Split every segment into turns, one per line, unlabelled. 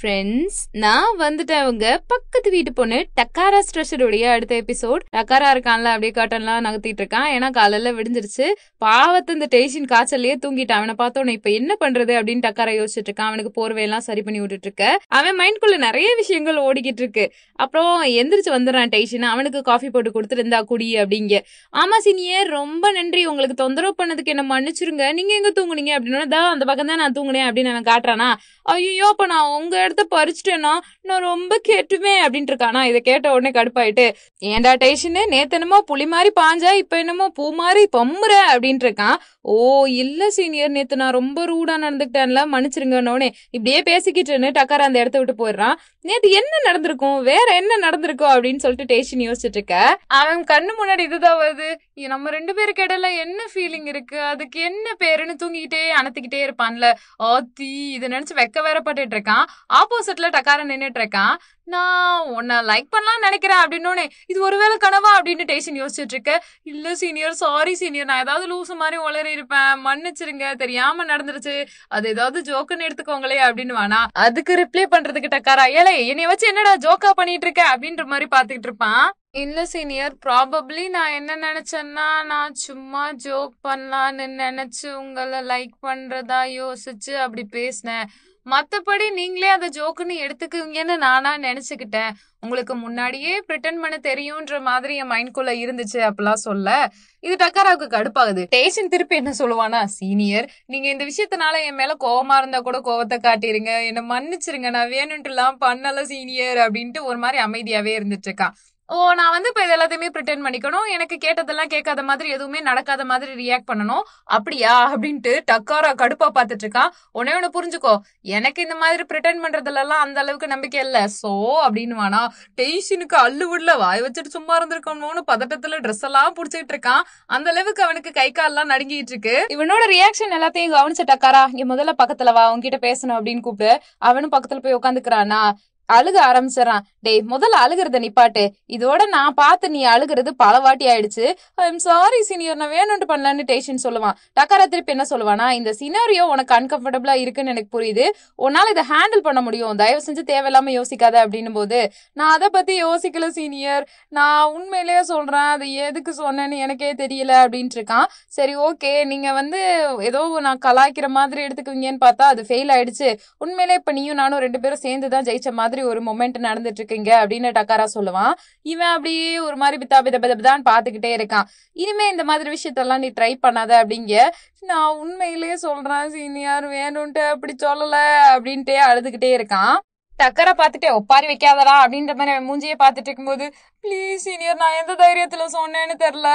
friends நான் வந்துட்டேன் அவங்க பக்கத்து வீட்டு பொண்ணு டக்காரா ஸ்ட்ரெஷருடைய அடுத்த எபிசோட் டக்காரா இருக்கான்ல அப்படியே காட்டன்லாம் நகர்த்திட்டு இருக்கான் ஏன்னா காலையில விடிஞ்சிருச்சு பாவத்து இந்த டேஷின் காய்ச்சல்லையே தூங்கிட்டான் அவனை பார்த்தோன்னு இப்ப என்ன பண்றது அப்படின்னு டக்காரா யோசிச்சுட்டு இருக்கான் அவனுக்கு போர்வையெல்லாம் சரி பண்ணி விட்டுட்டு இருக்க அவன் மைண்ட்குள்ள நிறைய விஷயங்கள் ஓடிக்கிட்டு இருக்கு அப்புறம் எந்திரிச்சு வந்துடுறான் டேஷின் அவனுக்கு காஃபி போட்டு கொடுத்துருந்தா குடி அப்படிங்க ஆமா சீனியர் ரொம்ப நன்றி உங்களுக்கு தொந்தரவு பண்ணதுக்கு என்ன மன்னிச்சிருங்க நீங்க எங்க தூங்குனீங்க அப்படின்னு தான் அந்த பக்கம் தான் நான் தூங்குனேன் அப்படின்னு நான் காட்டுறானா ஐயோ அப்ப நான் உங்க இடத்த பறிச்சிட்டேன்னா நான் ரொம்ப கெட்டுவேன் அப்படின்ட்டு இருக்கானா இதை கேட்ட உடனே கடுப்பாயிட்டு ஏண்டா டேஷனு நேத்தனமோ புளி மாதிரி பாஞ்சா இப்ப என்னமோ பூ மாதிரி பம்முற அப்படின்ட்டு இருக்கான் ஓ இல்ல சீனியர் நேத்து நான் ரொம்ப ரூடா மன்னிச்சிருங்க உடனே இப்படியே பேசிக்கிட்டேன்னு டக்கார அந்த இடத்த விட்டு போயிடுறான் நேத்து என்ன நடந்திருக்கும் வேற என்ன நடந்திருக்கும் அப்படின்னு சொல்லிட்டு டேஷன் யோசிச்சுட்டு இருக்க அவன் கண்ணு முன்னாடி இதுதான் வருது நம்ம ரெண்டு பேருக்கு இடையில என்ன ஃபீலிங் இருக்கு அதுக்கு என்ன பேருன்னு தூங்கிக்கிட்டே அணத்துக்கிட்டே இருப்பான்ல ஆத்தி இதை நினைச்சு வெக்க வேற இருக்கான் ஆப்போசிட்ல டக்கார நின்னுட்டு இருக்கான் நான் உன்னை லைக் பண்ணலாம் நினைக்கிறேன் அப்படின்னோடனே இது ஒருவேளை கனவா அப்படின்னு டேஷன் யோசிச்சுட்டு இருக்க இல்ல சீனியர் சாரி சீனியர் நான் ஏதாவது லூஸ் மாதிரி உளறி போயிருப்பேன் மன்னிச்சிருங்க தெரியாம நடந்துருச்சு அது ஏதாவது ஜோக்குன்னு எடுத்துக்கோங்களே அப்படின்னு வானா அதுக்கு ரிப்ளை பண்றதுக்கு டக்காரா ஏலே என்னைய வச்சு என்னடா ஜோக்கா பண்ணிட்டு இருக்க அப்படின்ற மாதிரி பாத்துக்கிட்டு இருப்பான் இல்ல சீனியர் ப்ராபப்ளி நான் என்ன நினைச்சேன்னா நான் சும்மா ஜோக் பண்ணலான்னு நினைச்சு உங்களை லைக் பண்றதா யோசிச்சு அப்படி பேசினேன் மத்தபடி நீங்களே அதை ஜோக்குன்னு எடுத்துக்குவீங்கன்னு நானா நினைச்சுக்கிட்டேன் உங்களுக்கு முன்னாடியே பிரிட்டன் பண்ண தெரியும்ன்ற மாதிரி என் மைண்ட்குள்ள இருந்துச்சு அப்படிலாம் சொல்ல இது டக்கராவுக்கு கடுப்பாகுது டேஷன் திருப்பி என்ன சொல்லுவானா சீனியர் நீங்க இந்த விஷயத்தினால என் மேல கோவமா இருந்தா கூட கோவத்தை காட்டிருங்க என்ன மன்னிச்சிருங்க நான் வேணும்ட்டு எல்லாம் பண்ணல சீனியர் அப்படின்ட்டு ஒரு மாதிரி அமைதியாவே இருந்துட்டு இருக்கான் ஓ நான் வந்து இப்போ இது எல்லாத்தையுமே ப்ரிட்டன் பண்ணிக்கணும் எனக்கு கேட்டதெல்லாம் கேட்காத மாதிரி எதுவுமே நடக்காத மாதிரி ரியாக்ட் பண்ணணும் அப்படியா அப்படின்ட்டு டக்காரா கடுப்பா பாத்துட்டு இருக்கான் உடனே ஒன்னு புரிஞ்சுக்கோ எனக்கு இந்த மாதிரி ப்ரிட்டன் எல்லாம் அந்த அளவுக்கு நம்பிக்கை இல்ல சோ அப்படின்னு வானா டென்ஷனுக்கு அள்ளு உள்ள வாய் வச்சுட்டு சும்மா இருந்திருக்கணும்னு பதட்டத்துல ட்ரெஸ் எல்லாம் புடிச்சிட்டு இருக்கான் அந்த அளவுக்கு அவனுக்கு கை கால்லாம் நடுங்கிட்டு இருக்கு இவனோட ரியாக்ஷன் எல்லாத்தையும் கவனிச்ச டக்காரா இங்க முதல்ல பக்கத்துல வா உன்கிட்ட பேசணும் அப்படின்னு கூப்பிட்டு அவனும் பக்கத்துல போய் உட்காந்துக்கிறானா அழுக ஆரம்பிச்சிடறான் டேய் முதல்ல அழுகிறத நிப்பாட்டு இதோட நான் பார்த்து நீ அழுகிறது பல வாட்டி ஆயிடுச்சு ஐம் சாரி சீனியர் நான் வேணும்னு பண்ணலன்னு டேஷன் சொல்லுவான் டக்கார திருப்பி என்ன சொல்லுவானா இந்த சினாரியோ உனக்கு அன்கம்ஃபர்டபுளா இருக்குன்னு எனக்கு புரியுது உன்னால இதை ஹேண்டில் பண்ண முடியும் தயவு செஞ்சு தேவையில்லாம யோசிக்காத அப்படின்னும் போது நான் அதை பத்தி யோசிக்கல சீனியர் நான் உண்மையிலேயே சொல்றேன் அது எதுக்கு சொன்னேன்னு எனக்கே தெரியல அப்படின்ட்டு இருக்கான் சரி ஓகே நீங்க வந்து ஏதோ நான் கலாய்க்கிற மாதிரி எடுத்துக்குவீங்கன்னு பார்த்தா அது ஃபெயில் ஆயிடுச்சு உண்மையிலே இப்ப நீயும் நானும் ரெண்டு பேரும் சேர்ந்து தான் ஜெயிச்ச மாதிரி மாதிரி ஒரு மொமெண்ட் நடந்துட்டு இருக்கீங்க அப்படின்னு டக்காரா சொல்லுவான் இவன் அப்படியே ஒரு மாதிரி பித்தா பித பிதான்னு பாத்துக்கிட்டே இருக்கான் இனிமே இந்த மாதிரி விஷயத்தெல்லாம் நீ ட்ரை பண்ணாத அப்படிங்க நான் உண்மையிலேயே சொல்றேன் சீனியார் வேணும்ட்டு அப்படி சொல்லல அப்படின்ட்டு அழுதுகிட்டே இருக்கான் டக்கரை பார்த்துட்டு ஒப்பாரி வைக்காதடா அப்படின்ற மாதிரி மூஞ்சியை பார்த்துட்டு இருக்கும்போது ப்ளீஸ் சீனியர் நான் எந்த தைரியத்துல சொன்னேன்னு தெரில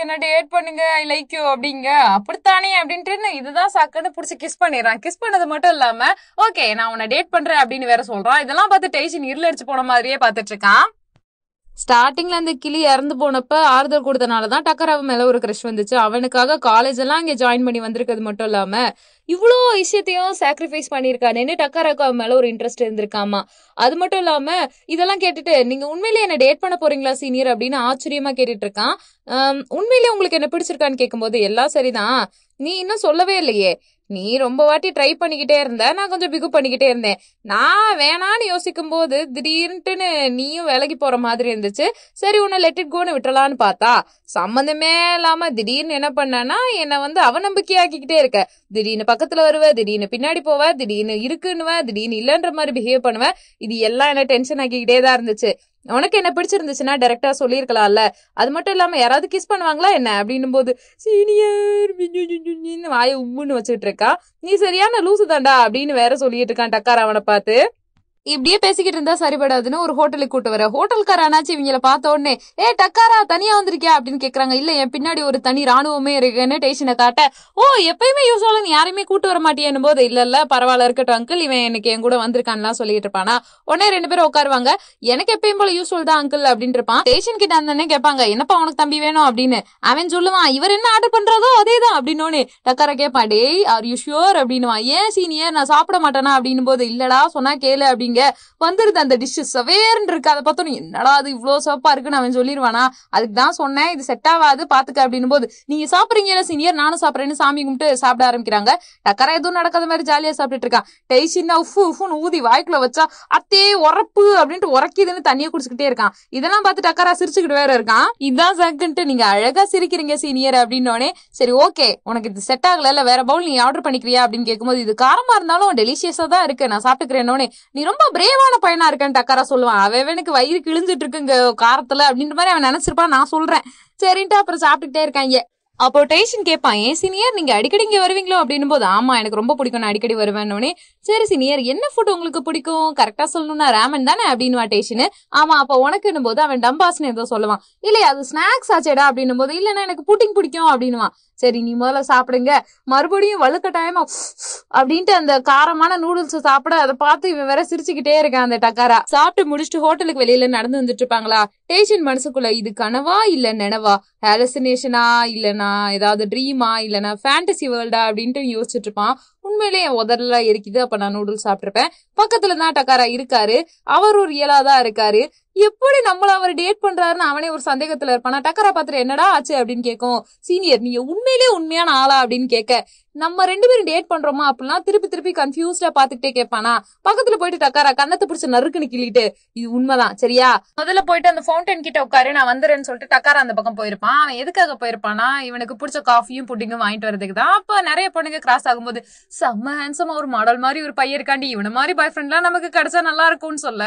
என்ன டேட் பண்ணுங்க ஐ லைக் யூ அப்படிங்க அப்படித்தானே அப்படின்ட்டு இதுதான் சாக்குன்னு பிடிச்சி கிஸ் பண்ணிடுறான் கிஸ் பண்ணது மட்டும் இல்லாம ஓகே நான் உன்னை டேட் பண்றேன் அப்படின்னு வேற சொல்றான் இதெல்லாம் பார்த்து டெய்ஷன் இருள் அடிச்சு போன மாதிரியே பார்த்துட்டு இருக்கான் ஸ்டார்டிங்ல அந்த கிளி இறந்து போனப்ப ஆறுதல் கொடுத்தனால தான் டக்கர் மேல ஒரு க்ரஷ் வந்துச்சு அவனுக்காக காலேஜ் எல்லாம் இங்க ஜாயின் பண்ணி வந்திருக்கிறது மட்டும் இல்லாம இவ்வளோ விஷயத்தையும் சாக்ரிஃபைஸ் பண்ணியிருக்கானேன்னு டக்காராக்கு அவன் மேல ஒரு இன்ட்ரெஸ்ட் இருந்திருக்காமா அது மட்டும் இல்லாம இதெல்லாம் கேட்டுட்டு நீங்க உண்மையிலேயே என்ன டேட் பண்ண போறீங்களா சீனியர் அப்படின்னு ஆச்சரியமா கேட்டுட்டு இருக்கான் உண்மையிலேயே உங்களுக்கு என்ன பிடிச்சிருக்கான்னு கேட்கும்போது எல்லாம் சரிதான் நீ இன்னும் சொல்லவே இல்லையே நீ ரொம்ப வாட்டி ட்ரை பண்ணிக்கிட்டே இருந்த நான் கொஞ்சம் பிகு பண்ணிக்கிட்டே இருந்தேன் நான் வேணான்னு யோசிக்கும் போது திடீர்னுட்டுன்னு நீயும் விலகி போற மாதிரி இருந்துச்சு சரி உன்னை லெட் இட் கோன்னு விட்டலான்னு பார்த்தா சம்மந்தமே இல்லாம திடீர்னு என்ன பண்ணனா என்னை வந்து அவநம்பிக்கையாக்கிக்கிட்டே இருக்க திடீர்னு பக்கத்துல வருவ திடீர்னு பின்னாடி போவ திடீர்னு இருக்குன்னுவ திடீர்னு இல்லைன்ற மாதிரி பிஹேவ் பண்ணுவேன் இது எல்லாம் என்ன டென்ஷன் ஆக்கிக்கிட்டே தான் இருந்துச்சு உனக்கு என்ன பிடிச்சிருந்துச்சுன்னா டேரெக்டா சொல்லியிருக்கலாம்ல அது மட்டும் இல்லாம யாராவது கிஸ் பண்ணுவாங்களா என்ன அப்படின்னும் போது சீனியர் வாயை உம்முன்னு வச்சுட்டு இருக்கா நீ சரியான லூசு தாண்டா அப்படின்னு வேற சொல்லிட்டு இருக்கான் டக்கார் அவனை பார்த்து இப்படியே பேசிக்கிட்டு இருந்தா சரிபடாதுன்னு ஒரு ஹோட்டலுக்கு கூட்டு வர ஹோட்டல்கார அண்ணாச்சி இவங்கள பார்த்த உடனே ஏ டக்காரா தனியா வந்திருக்கியா அப்படின்னு கேக்குறாங்க இல்ல என் பின்னாடி ஒரு தனி ராணுவமே இருக்குன்னு டேஷனை காட்ட ஓ எப்பயுமே யூஸ் ஆலன் யாரையுமே கூட்டு வர மாட்டியேன்னு போது இல்ல இல்ல பரவாயில்ல இருக்கட்டும் அங்கிள் இவன் எனக்கு என் கூட வந்திருக்கான்லாம் சொல்லிட்டு இருப்பானா உடனே ரெண்டு பேரும் உட்காருவாங்க எனக்கு எப்பயும் போல யூஸ்ஃபுல் தான் அங்கிள் அப்படின்னு இருப்பான் டேஷன் கிட்ட அந்த கேட்பாங்க என்னப்பா உனக்கு தம்பி வேணும் அப்படின்னு அவன் சொல்லுவான் இவர் என்ன ஆர்டர் பண்றதோ அதே தான் அப்படின்னு டக்கார கேட்பான் டேய் ஆர் யூ ஷியோர் அப்படின்னு ஏன் சீனியர் நான் சாப்பிட மாட்டேனா அப்படின்னு போது இல்லடா சொன்னா கேளு அப்படிங்க வச்சிருந்தீங்க வந்துருது அந்த டிஷ்ஷு சவேர்னு இருக்கு அதை பார்த்தோம் என்னடா அது இவ்வளவு சோப்பா இருக்குன்னு அவன் சொல்லிடுவானா அதுக்கு தான் சொன்னேன் இது செட் ஆகாது பாத்துக்க அப்படின்னு போது நீங்க சாப்பிடுறீங்க சீனியர் நானும் சாப்பிட்றேன்னு சாமி கும்பிட்டு சாப்பிட ஆரம்பிக்கிறாங்க டக்கரா எதுவும் நடக்காத மாதிரி ஜாலியா சாப்பிட்டுட்டு இருக்கான் டெய்ஷின்னா உஃபு உஃபுன்னு ஊதி வாய்க்குள்ள வச்சா அத்தே உரப்பு அப்படின்ட்டு உரக்கிதுன்னு தண்ணியை குடிச்சுக்கிட்டே இருக்கான் இதெல்லாம் பார்த்து டக்கரா சிரிச்சுக்கிட்டு வேற இருக்கான் இதான் சக்குன்ட்டு நீங்க அழகா சிரிக்கிறீங்க சீனியர் அப்படின்னோடனே சரி ஓகே உனக்கு இது செட் ஆகல வேற பவுல் நீ ஆர்டர் பண்ணிக்கிறியா அப்படின்னு கேட்கும்போது இது காரமா இருந்தாலும் டெலிஷியஸா தான் இருக்கு நான் சாப்பிட்டுக்கிறேன் நீ ரொம்ப ரொம்ப பிரேவான பையனா இருக்கேன் டக்காரா சொல்லுவான் எனக்கு வயிறு கிழிஞ்சிட்டு இருக்குங்க காரத்துல அப்படின்ற மாதிரி அவன் நினைச்சிருப்பான் நான் சொல்றேன் சரின்ட்டு அப்புறம் சாப்பிட்டுக்கிட்டே இருக்காங்க அப்போ டேஷன் கேட்பான் ஏன் சீனியர் நீங்க அடிக்கடி இங்க வருவீங்களோ அப்படின்னு போது ஆமா எனக்கு ரொம்ப பிடிக்கும் நான் அடிக்கடி வருவேன்னொடனே சரி சீனியர் என்ன ஃபுட் உங்களுக்கு பிடிக்கும் கரெக்டா சொல்லணும்னா ராமன் தானே அப்படின்னு டேஷன் ஆமா அப்போ உனக்குன்னும் போது அவன் டம்பாஸ்னு ஏதோ சொல்லுவான் இல்லையா அது ஸ்நாக்ஸ் ஆச்சேடா அப்படின்னும் போது இல்லைன்னா எனக்கு புட்டிங் பிடிக்கும் அப்படின்னுவான் சரி நீ முதல்ல சாப்பிடுங்க மறுபடியும் வலுக்கட்டாயமா அப்படின்ட்டு அந்த காரமான நூடுல்ஸ் சாப்பிட அதை பார்த்து இவன் வேற சிரிச்சுக்கிட்டே இருக்கான் அந்த டக்காரா சாப்பிட்டு முடிச்சுட்டு ஹோட்டலுக்கு வெளியில நடந்து வந்துட்டு இருப்பாங்களா டேஷன் மனசுக்குள்ள இது கனவா இல்ல நினவா ஹாலசினேஷனா இல்லனா ஏதாவது ட்ரீமா இல்லனா ஃபேண்டசி வேர்ல்டா அப்படின்ட்டு யோசிச்சுட்டு இருப்பான் உண்மையிலேயே என் உதடல இருக்குது அப்ப நான் நூடுல்ஸ் சாப்பிட்டிருப்பேன் பக்கத்துல தான் டக்காரா இருக்காரு அவர் ஒரு இயலாதான் இருக்காரு எப்படி நம்மள அவர் டேட் பண்றாருன்னு அவனே ஒரு சந்தேகத்துல இருப்பான் டக்கரா பாத்திர என்னடா ஆச்சு அப்படின்னு கேட்கும் சீனியர் நீங்க உண்மையிலேயே உண்மையான ஆளா அப்படின்னு கேட்க நம்ம ரெண்டு பேரும் டேட் பண்றோமா அப்படிலாம் திருப்பி திருப்பி கன்ஃபியூஸ்டா பாத்துட்டே கேட்பானா பக்கத்துல போயிட்டு டக்காரா கண்ணத்தை பிடிச்ச நறுக்குன்னு கிள்ளிட்டு இது உண்மைதான் சரியா முதல்ல போயிட்டு அந்த ஃபவுண்டன் கிட்ட உட்காரு நான் வந்துறேன்னு சொல்லிட்டு டக்காரா அந்த பக்கம் போயிருப்பான் அவன் எதுக்காக போயிருப்பானா இவனுக்கு பிடிச்ச காஃபியும் புட்டிங்கும் வாங்கிட்டு வரதுக்கு தான் அப்ப நிறைய பொண்ணுங்க கிராஸ் ஆகும்போது செம்ம ஹேண்ட்ஸமா ஒரு மாடல் மாதிரி ஒரு பையன் இருக்காண்டி இவன மாதிரி பாய் ஃப்ரெண்ட்லாம் நமக்கு கிடைச்சா நல்லா இருக்கும்னு சொல்ல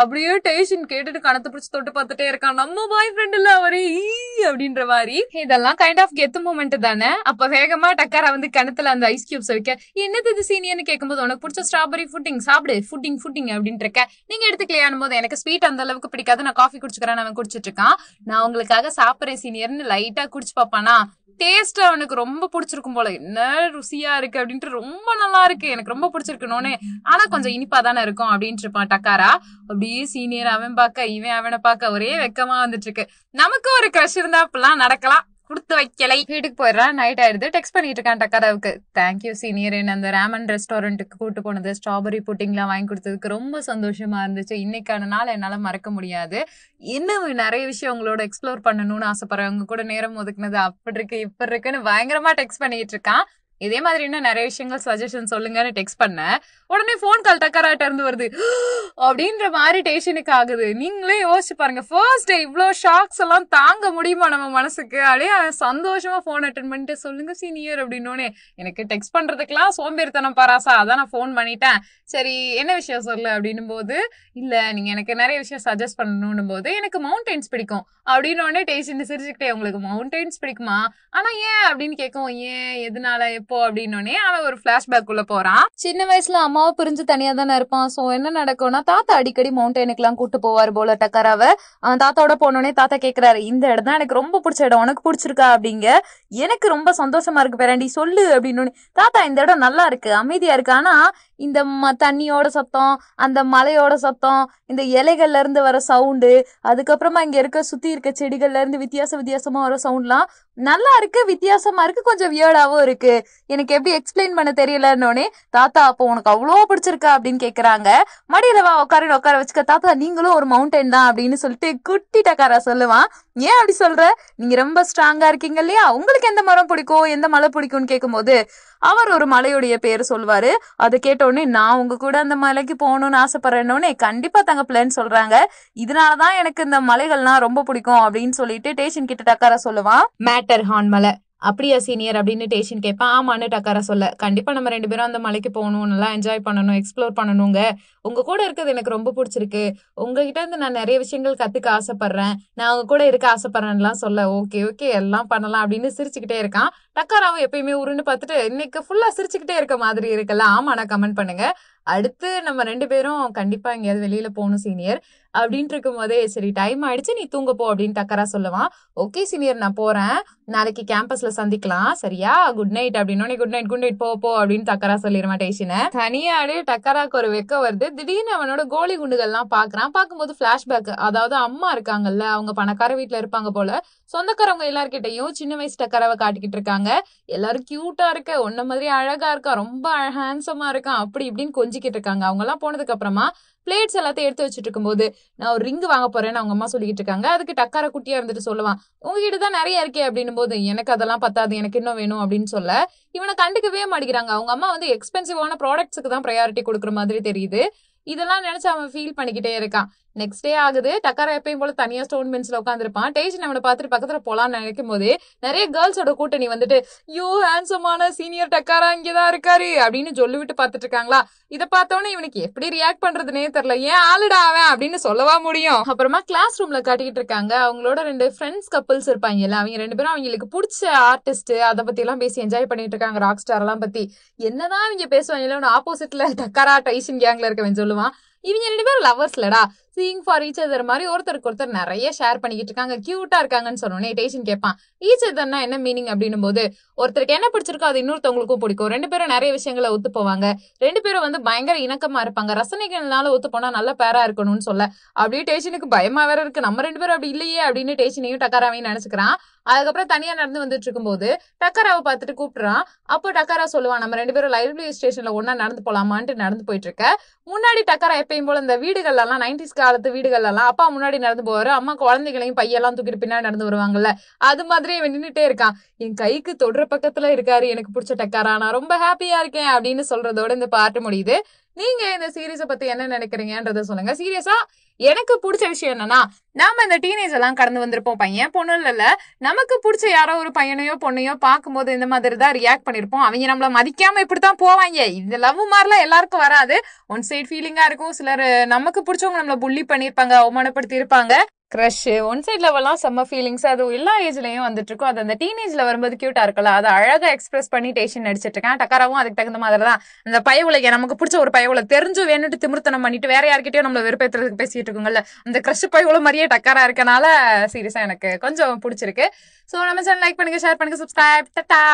அப்படியே டேஷன் கேட்டுட்டு கணத்து பிடிச்சி தொட்டு பார்த்துட்டே இருக்கான் நம்ம பாய் ஃப்ரெண்ட் இல்ல அவரு அப்படின்ற மாதிரி இதெல்லாம் கைண்ட் ஆஃப் கெத்து மூமெண்ட் தானே அப்ப வேகமா டக்காரா வந்து கிணத்துல அந்த ஐஸ் கியூப்ஸ் வைக்க என்னது இது சீனியர்னு கேட்கும்போது உனக்கு பிடிச்ச ஸ்ட்ராபெரி ஃபுட்டிங் சாப்பிடு ஃபுட்டிங் ஃபுட்டிங் அப்படின்னு இருக்க நீங்க எடுத்துக்கலையானும் போது எனக்கு ஸ்வீட் அந்த அளவுக்கு பிடிக்காது நான் காஃபி குடிச்சுக்கிறேன் அவன் குடிச்சிட்டு இருக்கான் நான் உங்களுக்காக சாப்பிட்றேன் சீனியர்னு லைட்டா குடிச்சு பாப்பானா டேஸ்ட் அவனுக்கு ரொம்ப பிடிச்சிருக்கும் போல என்ன ருசியா இருக்கு அப்படின்ட்டு ரொம்ப நல்லா இருக்கு எனக்கு ரொம்ப பிடிச்சிருக்கணும்னு ஆனா கொஞ்சம் இனிப்பா தானே இருக்கும் அப்படின்ட்டு இருப்பான் டக்காரா அப்படியே சீனியர் அவன் பார்க்க இவன் அவனை பார்க்க ஒரே வெக்கமா வந்துட்டு இருக்கு நமக்கு ஒரு கஷ்டம் இருந்தா அப்படிலாம் நடக்கலாம் கொடுத்து வைக்கலை வீட்டுக்கு போயிடுறான் நைட் ஆயிடுது டெக்ஸ்ட் பண்ணிட்டு இருக்கான் டக்காராவுக்கு தேங்க்யூ சீனியர் என்ன அந்த ரேமன் ரெஸ்டாரண்ட்டுக்கு கூட்டு போனது ஸ்ட்ராபெரி புட்டிங்லாம் வாங்கி கொடுத்ததுக்கு ரொம்ப சந்தோஷமா இருந்துச்சு இன்னைக்கான நாள் என்னால் மறக்க முடியாது இன்னும் நிறைய விஷயம் உங்களோட எக்ஸ்ப்ளோர் பண்ணணும்னு ஆசைப்படுறேன் அவங்க கூட நேரம் ஒதுக்குனது அப்படி இருக்கு இப்படி இருக்குன்னு பயங்கரமா டெக்ஸ்ட் பண்ணிட்டு இருக்கான் இதே மாதிரி இன்னும் நிறைய விஷயங்கள் சஜஷன் சொல்லுங்கன்னு டெக்ஸ்ட் பண்ணேன் உடனே ஃபோன் கால் டக்கராட்ட இருந்து வருது அப்படின்ற மாதிரி டேஷனுக்கு ஆகுது நீங்களே யோசிச்சு பாருங்க ஃபர்ஸ்ட் டே இவ்வளோ ஷாக்ஸ் எல்லாம் தாங்க முடியுமா நம்ம மனசுக்கு அப்படியே சந்தோஷமா ஃபோன் அட்டன் பண்ணிட்டு சொல்லுங்க சீனியர் அப்படின்னோடனே எனக்கு டெக்ஸ்ட் பண்றதுக்கெல்லாம் சோம்பேறித்தனம் பாராசா அதான் நான் ஃபோன் பண்ணிட்டேன் சரி என்ன விஷயம் சொல்லு அப்படின்னும் போது இல்லை நீங்க எனக்கு நிறைய விஷயம் சஜஸ்ட் பண்ணணும் போது எனக்கு மவுண்டெயின்ஸ் பிடிக்கும் அப்படின்னு உடனே டேஷன் சிரிச்சுக்கிட்டே உங்களுக்கு மவுண்டெயின்ஸ் பிடிக்குமா ஆனா ஏன் அப்படின்னு கேட்கும் ஏன் எதனால போ அப்படின்னு அவன் ஒரு பிளாஷ்பேக் உள்ள போறான் சின்ன வயசுல அம்மாவை பிரிஞ்சு தனியா தானே இருப்பான் சோ என்ன நடக்கும்னா தாத்தா அடிக்கடி மவுண்டனுக்கு எல்லாம் கூட்டு போவாரு போல டக்கராவ அவன் தாத்தாவோட போனோடனே தாத்தா கேக்குறாரு இந்த இடம் தான் எனக்கு ரொம்ப பிடிச்ச இடம் உனக்கு பிடிச்சிருக்கா அப்படிங்க எனக்கு ரொம்ப சந்தோஷமா இருக்கு பேராண்டி சொல்லு அப்படின்னு தாத்தா இந்த இடம் நல்லா இருக்கு அமைதியா இருக்கு ஆனா இந்த ம தண்ணியோட சத்தம் அந்த மலையோட சத்தம் இந்த இலைகள்ல இருந்து வர சவுண்டு அதுக்கப்புறமா இங்க இருக்க சுத்தி இருக்க செடிகள்ல இருந்து வித்தியாச வித்தியாசமா வர சவுண்ட்லாம் நல்லா இருக்கு வித்தியாசமா இருக்கு கொஞ்சம் வியர்டாவும் இருக்கு எனக்கு எப்படி எக்ஸ்பிளைன் பண்ண தெரியலன்னு தாத்தா அப்போ உனக்கு அவ்வளோ பிடிச்சிருக்கா அப்படின்னு கேக்குறாங்க மடியில வா உட்கார உட்கார வச்சுக்க தாத்தா நீங்களும் ஒரு மவுண்டன் தான் அப்படின்னு சொல்லிட்டு குட்டி டக்காரா சொல்லுவான் ஏன் அப்படி சொல்ற நீங்க ரொம்ப ஸ்ட்ராங்கா இருக்கீங்க இல்லையா உங்களுக்கு எந்த மரம் பிடிக்கும் எந்த மலை பிடிக்கும்னு கேட்கும்போது அவர் ஒரு மலையுடைய பேர் சொல்வாரு அது கேட்டோடனே நான் உங்க கூட அந்த மலைக்கு போகணும்னு ஆசைப்படுறேன்னு கண்டிப்பா தங்க பிள்ளைன்னு சொல்றாங்க இதனாலதான் எனக்கு இந்த மலைகள்லாம் ரொம்ப பிடிக்கும் அப்படின்னு சொல்லிட்டு டேஷன் கிட்ட டக்கார சொல்லுவான் மேட்டர் ஹான் மலை அப்படியா சீனியர் அப்படின்னு டேஷன் கேட்பேன் ஆமான்னு டக்கார சொல்ல கண்டிப்பா நம்ம ரெண்டு பேரும் அந்த மலைக்கு போகணும் நல்லா என்ஜாய் பண்ணணும் எக்ஸ்ப்ளோர் பண்ணணுங்க உங்க கூட இருக்கிறது எனக்கு ரொம்ப பிடிச்சிருக்கு உங்ககிட்ட இருந்து நான் நிறைய விஷயங்கள் கத்துக்க ஆசைப்படுறேன் நான் உங்க கூட இருக்க ஆசைப்படுறேன்லாம் சொல்ல ஓகே ஓகே எல்லாம் பண்ணலாம் அப்படின்னு சிரிச்சுக்கிட்டே இருக்கான் டக்காராவும் எப்பயுமே உருன்னு பார்த்துட்டு இன்னைக்கு ஃபுல்லா சிரிச்சுக்கிட்டே இருக்க மாதிரி இருக்குல்ல ஆமாண்ணா கமெண்ட் பண்ணுங்க அடுத்து நம்ம ரெண்டு பேரும் கண்டிப்பா எங்கேயாவது வெளியில போகணும் சீனியர் அப்படின்ட்டு இருக்கும் போதே சரி டைம் ஆயிடுச்சு நீ தூங்க போ அப்படின்னு டக்கரா சொல்லுவான் ஓகே சீனியர் நான் போறேன் நாளைக்கு கேம்பஸ்ல சந்திக்கலாம் சரியா குட் நைட் அப்படின்னு குட் நைட் குட் நைட் போ போ அப்படின்னு டக்கரா சொல்லிடுவான் டேஷனை தனியாடு டக்கராக்கு ஒரு வெக்க வருது திடீர்னு அவனோட கோலி குண்டுகள்லாம் பாக்குறான் பார்க்கும்போது பிளாஷ்பேக் அதாவது அம்மா இருக்காங்கல்ல அவங்க பணக்கார வீட்டுல இருப்பாங்க போல சொந்தக்காரவங்க எல்லார்கிட்டையும் சின்ன வயசு டக்கராவை காட்டிக்கிட்டு இருக்காங்க இருக்காங்க எல்லாரும் கியூட்டா இருக்க உன்ன மாதிரி அழகா இருக்கா ரொம்ப ஹேண்ட்ஸமா இருக்கான் அப்படி இப்படின்னு கொஞ்சிக்கிட்டு இருக்காங்க அவங்க எல்லாம் போனதுக்கு அப்புறமா பிளேட்ஸ் எல்லாத்தையும் எடுத்து வச்சுட்டு இருக்கும்போது நான் ஒரு ரிங் வாங்க போறேன்னு அவங்க அம்மா சொல்லிட்டு இருக்காங்க அதுக்கு டக்கார குட்டியா இருந்துட்டு சொல்லுவான் உங்ககிட்ட தான் நிறைய இருக்கே அப்படின்னும் போது எனக்கு அதெல்லாம் பத்தாது எனக்கு இன்னும் வேணும் அப்படின்னு சொல்ல இவனை கண்டுக்கவே மாட்டேங்கிறாங்க அவங்க அம்மா வந்து எக்ஸ்பென்சிவான ப்ராடக்ட்ஸுக்கு தான் ப்ரையாரிட்டி கொடுக்குற மாதிரி தெரியுது இதெல்லாம் நினைச்சு அவன் ஃபீல் பண்ணிக்கிட்டே இருக்கான் நெக்ஸ்ட் டே ஆகுது டக்காரா எப்பயும் போல தனியா ஸ்டோன் பென்ஸ்ல உட்காந்துருப்பான் டேஜ் நம்ம பார்த்துட்டு பக்கத்துல போலான்னு நினைக்கும் போது நிறைய கேர்ள்ஸோட கூட்டணி வந்துட்டு யூ ஹேண்ட்ஸமான சீனியர் டக்காரா இங்கதான் இருக்காரு அப்படின்னு சொல்லி விட்டு பார்த்துட்டு இருக்காங்களா இதை பார்த்தோன்னே இவனுக்கு எப்படி ரியாக்ட் பண்றதுனே தெரியல ஏன் ஆளுடா அவன் அப்படின்னு சொல்லவா முடியும் அப்புறமா கிளாஸ் ரூம்ல காட்டிக்கிட்டு இருக்காங்க அவங்களோட ரெண்டு ஃப்ரெண்ட்ஸ் இருப்பாங்க இருப்பாங்கல்ல அவங்க ரெண்டு பேரும் அவங்களுக்கு பிடிச்ச ஆர்டிஸ்ட் அதை பத்தி எல்லாம் பேசி என்ஜாய் பண்ணிட்டு இருக்காங்க ராக் ஸ்டார் எல்லாம் பத்தி என்னதான் அவங்க பேசுவாங்க ஆப்போசிட்ல டக்காரா டைசன் கேங்ல இருக்கவன் சொல்லுவான் இவங்க ரெண்டு பேரும் லவர்ஸ்லடா சீங் ஃபார் ஈச் அதர் மாதிரி ஒருத்தருக்கு ஒருத்தர் நிறைய ஷேர் பண்ணிக்கிட்டு இருக்காங்க கியூட்டா இருக்காங்கன்னு சொன்னோன்னே டேஷன் கேட்பான் ஈச் அதர்னா என்ன மீனிங் அப்படின்னும் போது ஒருத்தருக்கு என்ன பிடிச்சிருக்கோ அது இன்னொருத்தவங்களுக்கும் பிடிக்கும் ரெண்டு பேரும் நிறைய விஷயங்களை ஒத்து போவாங்க ரெண்டு பேரும் வந்து பயங்கர இணக்கமா இருப்பாங்க ரசனைகள்னால ஒத்து போனா நல்ல பேரா இருக்கணும்னு சொல்ல அப்படியே டேஷனுக்கு பயமா வேற இருக்கு நம்ம ரெண்டு பேரும் அப்படி இல்லையே அப்படின்னு டேஷனையும் டக்காராவையும் நினைச்சுக்கிறான் அதுக்கப்புறம் தனியா நடந்து வந்துட்டு இருக்கும்போது டக்காராவை பார்த்துட்டு கூப்பிடுறான் அப்போ டக்காரா சொல்லுவான் நம்ம ரெண்டு பேரும் ரயில்வே ஸ்டேஷன்ல ஒன்னா நடந்து போலாமான்ட்டு நடந்து போயிட்டு இருக்க முன்னாடி டக்காரா எப்பயும் போல இந்த எல்லாம் நைன்டிஸ் காலத்து எல்லாம் அப்பா முன்னாடி நடந்து போவாரு அம்மா குழந்தைகளையும் பையெல்லாம் தூக்கிட்டு பின்னாடி நடந்து வருவாங்கல்ல அது மாதிரி நின்றுட்டே இருக்கான் என் கைக்கு தொடர் பக்கத்துல இருக்காரு எனக்கு பிடிச்ச டக்காரா நான் ரொம்ப ஹாப்பியா இருக்கேன் அப்படின்னு சொல்றதோட இந்த பாட்டு முடியுது நீங்க இந்த சீரீஸை பத்தி என்ன நினைக்கிறீங்கன்றத சொல்லுங்க சீரியஸா எனக்கு பிடிச்ச விஷயம் என்னன்னா நாம இந்த டீனேஜ் எல்லாம் கடந்து வந்திருப்போம் பையன் பொண்ணு இல்ல நமக்கு பிடிச்ச யாரோ ஒரு பையனையோ பொண்ணையோ பார்க்கும்போது இந்த மாதிரி தான் ரியாக்ட் பண்ணிருப்போம் அவங்க நம்மள மதிக்காம இப்படித்தான் போவாங்க இந்த லவ் மாதிரிலாம் எல்லாருக்கும் வராது ஒன் சைட் ஃபீலிங்கா இருக்கும் சிலர் நமக்கு பிடிச்சவங்க நம்மள புள்ளி பண்ணிருப்பாங்க அவமானப்படுத்தி இருப்பாங்க க்ரஷ் ஒன் சைட் லெவலாம் செம்ம ஃபீலிங்ஸ் அது எல்லா ஏஜ்லயும் வந்துட்டு இருக்கும் அது அந்த டீனேஜ்ல வரும்போது கியூட்டா இருக்கல அது அழகா எக்ஸ்பிரஸ் பண்ணி டேஷன் நடிச்சிட்டு இருக்கேன் டக்காரவும் அதுக்கு தகுந்த மாதிரி தான் அந்த பய உலக நமக்கு பிடிச்ச ஒரு பய உலக தெரிஞ்சு வேணுட்டு திமுத்தனம் பண்ணிட்டு வேற யார்கிட்டயும் நம்மள வெறுப்பேத்துறதுக்கு பேசிட்டு இருக்கோங்கல்ல அந்த க்ரஷ் பய உலக மாதிரியே டக்காரா இருக்கனால சீரியஸா எனக்கு கொஞ்சம் பிடிச்சிருக்கு ஸோ நம்ம சேனல் லைக் பண்ணுங்க ஷேர் பண்ணுங்க சப்ஸ்கிரைப் டட்டா